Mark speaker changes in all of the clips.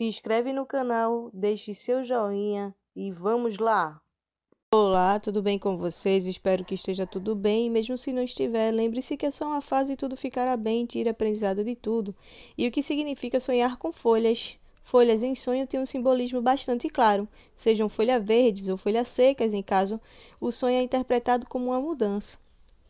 Speaker 1: Se inscreve no canal, deixe seu joinha e vamos lá! Olá, tudo bem com vocês? Espero que esteja tudo bem. mesmo se não estiver, lembre-se que é só uma fase e tudo ficará bem, tire aprendizado de tudo. E o que significa sonhar com folhas? Folhas em sonho têm um simbolismo bastante claro, sejam folhas verdes ou folhas secas, em caso o sonho é interpretado como uma mudança.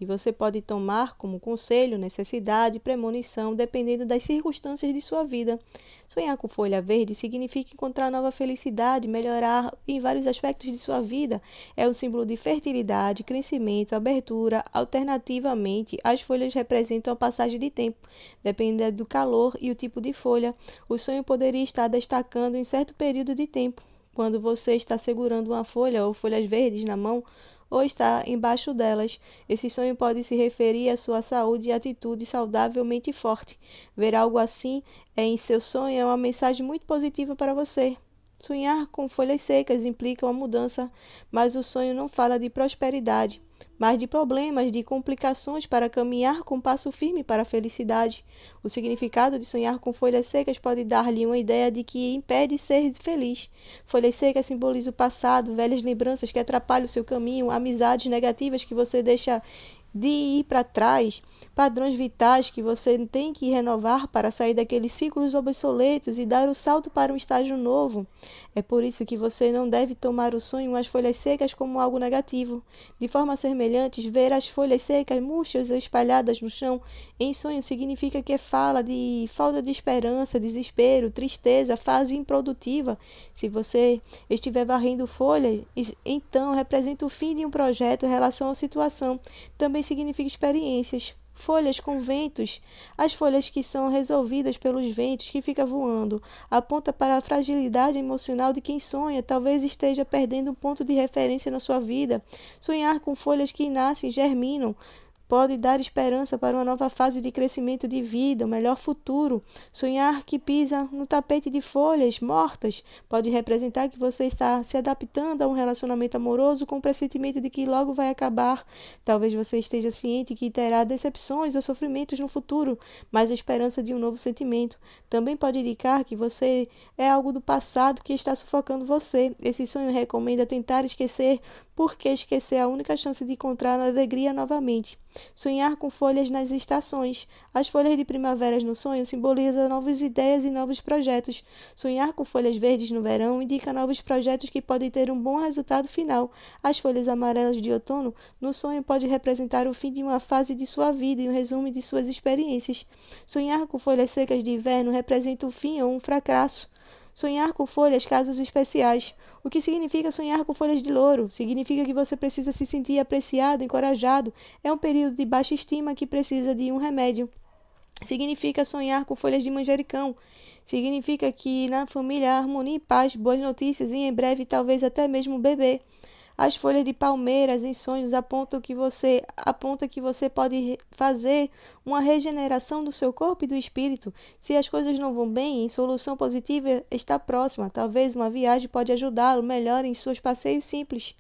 Speaker 1: E você pode tomar como conselho, necessidade, premonição, dependendo das circunstâncias de sua vida. Sonhar com folha verde significa encontrar nova felicidade, melhorar em vários aspectos de sua vida. É um símbolo de fertilidade, crescimento, abertura. Alternativamente, as folhas representam a passagem de tempo, dependendo do calor e o tipo de folha. O sonho poderia estar destacando em certo período de tempo. Quando você está segurando uma folha ou folhas verdes na mão, ou está embaixo delas. Esse sonho pode se referir à sua saúde e atitude saudavelmente forte. Ver algo assim é, em seu sonho é uma mensagem muito positiva para você. Sonhar com folhas secas implica uma mudança, mas o sonho não fala de prosperidade, mas de problemas, de complicações para caminhar com passo firme para a felicidade. O significado de sonhar com folhas secas pode dar-lhe uma ideia de que impede ser feliz. Folhas secas simbolizam o passado, velhas lembranças que atrapalham o seu caminho, amizades negativas que você deixa de ir para trás, padrões vitais que você tem que renovar para sair daqueles ciclos obsoletos e dar o salto para um estágio novo. É por isso que você não deve tomar o sonho as folhas secas como algo negativo. De forma semelhante, ver as folhas secas, murchas ou espalhadas no chão em sonho significa que fala de falta de esperança, desespero, tristeza, fase improdutiva. Se você estiver varrendo folhas, então representa o fim de um projeto em relação à situação. Também também significa experiências. Folhas com ventos, as folhas que são resolvidas pelos ventos que fica voando, aponta para a fragilidade emocional de quem sonha, talvez esteja perdendo um ponto de referência na sua vida. Sonhar com folhas que nascem, germinam, pode dar esperança para uma nova fase de crescimento de vida, um melhor futuro. Sonhar que pisa no tapete de folhas mortas pode representar que você está se adaptando a um relacionamento amoroso com o pressentimento de que logo vai acabar. Talvez você esteja ciente que terá decepções ou sofrimentos no futuro, mas a esperança de um novo sentimento também pode indicar que você é algo do passado que está sufocando você. Esse sonho recomenda tentar esquecer por que esquecer a única chance de encontrar a alegria novamente? Sonhar com folhas nas estações. As folhas de primavera no sonho simbolizam novas ideias e novos projetos. Sonhar com folhas verdes no verão indica novos projetos que podem ter um bom resultado final. As folhas amarelas de outono no sonho pode representar o fim de uma fase de sua vida e um resumo de suas experiências. Sonhar com folhas secas de inverno representa o fim ou um fracasso. Sonhar com folhas casos especiais. O que significa sonhar com folhas de louro? Significa que você precisa se sentir apreciado, encorajado. É um período de baixa estima que precisa de um remédio. Significa sonhar com folhas de manjericão. Significa que na família há harmonia e paz, boas notícias e em breve talvez até mesmo bebê. As folhas de palmeiras em sonhos apontam que você aponta que você pode fazer uma regeneração do seu corpo e do espírito. Se as coisas não vão bem, a solução positiva está próxima. Talvez uma viagem pode ajudá-lo melhor em seus passeios simples.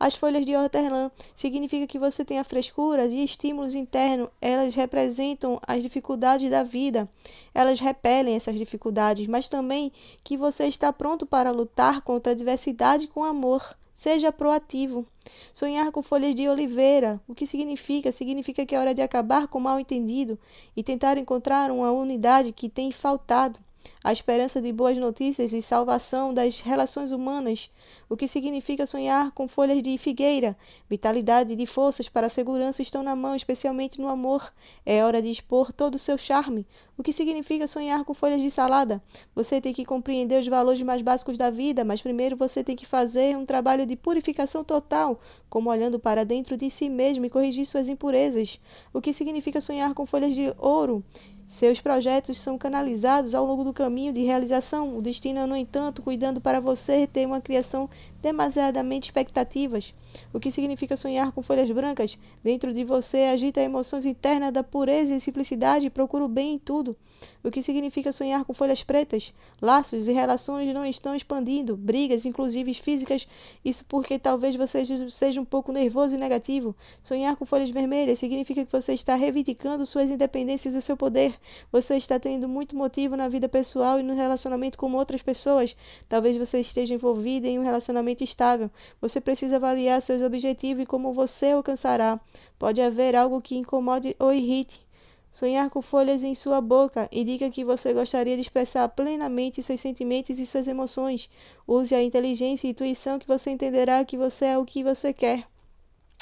Speaker 1: As folhas de hortelã significa que você tem a frescura de estímulos internos. Elas representam as dificuldades da vida. Elas repelem essas dificuldades, mas também que você está pronto para lutar contra a adversidade com amor. Seja proativo. Sonhar com folhas de oliveira, o que significa? Significa que é hora de acabar com o mal entendido e tentar encontrar uma unidade que tem faltado a esperança de boas notícias e salvação das relações humanas, o que significa sonhar com folhas de figueira, vitalidade de forças para a segurança estão na mão, especialmente no amor. É hora de expor todo o seu charme, o que significa sonhar com folhas de salada. Você tem que compreender os valores mais básicos da vida, mas primeiro você tem que fazer um trabalho de purificação total, como olhando para dentro de si mesmo e corrigir suas impurezas, o que significa sonhar com folhas de ouro. Seus projetos são canalizados ao longo do caminho de realização. O destino, é, no entanto, cuidando para você ter uma criação demasiadamente expectativas, o que significa sonhar com folhas brancas. Dentro de você agita emoções internas da pureza e simplicidade e procura o bem em tudo, o que significa sonhar com folhas pretas. Laços e relações não estão expandindo, brigas, inclusive físicas, isso porque talvez você seja um pouco nervoso e negativo. Sonhar com folhas vermelhas significa que você está reivindicando suas independências e seu poder. Você está tendo muito motivo na vida pessoal e no relacionamento com outras pessoas. Talvez você esteja envolvido em um relacionamento estável. Você precisa avaliar seus objetivos e como você alcançará. Pode haver algo que incomode ou irrite. Sonhar com folhas em sua boca indica que você gostaria de expressar plenamente seus sentimentos e suas emoções. Use a inteligência e intuição que você entenderá que você é o que você quer.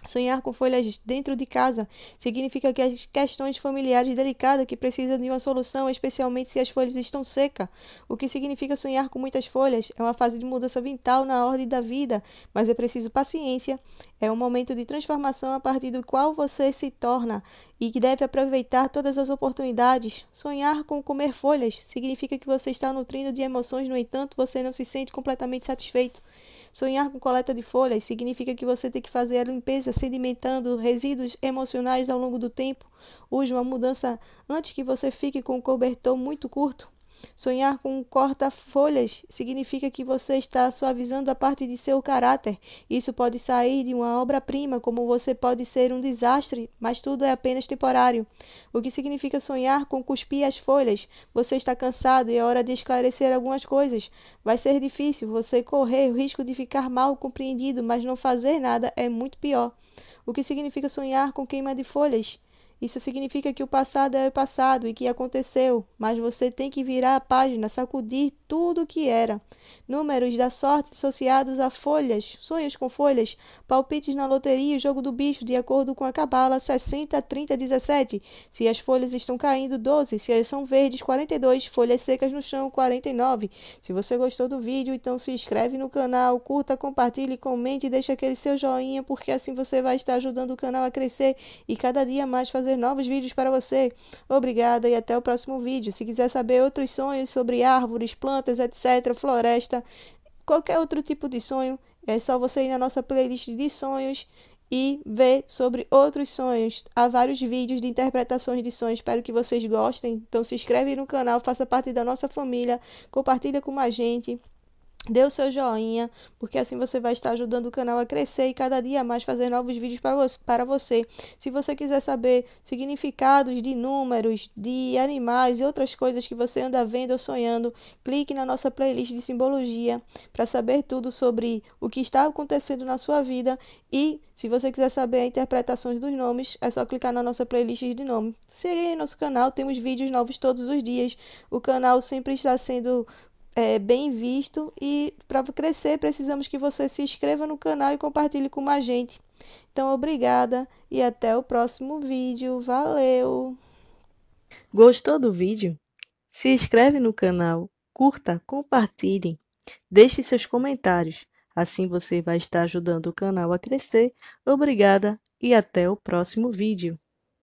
Speaker 1: Sonhar com folhas dentro de casa significa que as questões familiares delicadas que precisam de uma solução, especialmente se as folhas estão secas. O que significa sonhar com muitas folhas é uma fase de mudança vital na ordem da vida, mas é preciso paciência. É um momento de transformação a partir do qual você se torna e que deve aproveitar todas as oportunidades. Sonhar com comer folhas significa que você está nutrindo de emoções, no entanto, você não se sente completamente satisfeito. Sonhar com coleta de folhas significa que você tem que fazer a limpeza sedimentando resíduos emocionais ao longo do tempo. Use uma mudança antes que você fique com um cobertor muito curto. Sonhar com um corta-folhas significa que você está suavizando a parte de seu caráter. Isso pode sair de uma obra-prima, como você pode ser um desastre, mas tudo é apenas temporário. O que significa sonhar com cuspir as folhas? Você está cansado e é hora de esclarecer algumas coisas. Vai ser difícil, você correr o risco de ficar mal compreendido, mas não fazer nada é muito pior. O que significa sonhar com queima de folhas? Isso significa que o passado é o passado e que aconteceu, mas você tem que virar a página, sacudir tudo o que era. Números da sorte associados a folhas, sonhos com folhas, palpites na loteria e jogo do bicho, de acordo com a cabala 60, 30, 17. Se as folhas estão caindo, 12. Se elas são verdes, 42. Folhas secas no chão, 49. Se você gostou do vídeo, então se inscreve no canal, curta, compartilhe, comente e deixe aquele seu joinha, porque assim você vai estar ajudando o canal a crescer e cada dia mais fazer novos vídeos para você. Obrigada e até o próximo vídeo. Se quiser saber outros sonhos sobre árvores, plantas, etc., floresta, qualquer outro tipo de sonho, é só você ir na nossa playlist de sonhos e ver sobre outros sonhos. Há vários vídeos de interpretações de sonhos, espero que vocês gostem. Então se inscreve no canal, faça parte da nossa família, compartilha com a gente. Dê o seu joinha, porque assim você vai estar ajudando o canal a crescer e cada dia mais fazer novos vídeos para você. Se você quiser saber significados de números, de animais e outras coisas que você anda vendo ou sonhando, clique na nossa playlist de simbologia para saber tudo sobre o que está acontecendo na sua vida. E se você quiser saber a interpretação dos nomes, é só clicar na nossa playlist de nome. Segue nosso canal, temos vídeos novos todos os dias. O canal sempre está sendo é, bem visto. E para crescer, precisamos que você se inscreva no canal e compartilhe com mais gente. Então, obrigada e até o próximo vídeo. Valeu! Gostou do vídeo? Se inscreve no canal, curta, compartilhe, deixe seus comentários. Assim você vai estar ajudando o canal a crescer. Obrigada e até o próximo vídeo.